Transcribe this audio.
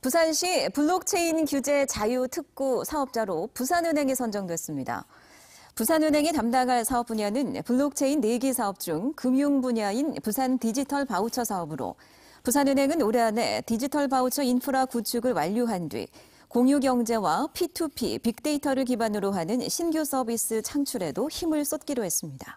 부산시 블록체인 규제 자유 특구 사업자로 부산은행이 선정됐습니다. 부산은행이 담당할 사업 분야는 블록체인 4기 사업 중 금융 분야인 부산 디지털 바우처 사업으로 부산은행은 올해 안에 디지털 바우처 인프라 구축을 완료한 뒤 공유 경제와 P2P 빅데이터를 기반으로 하는 신규 서비스 창출에도 힘을 쏟기로 했습니다.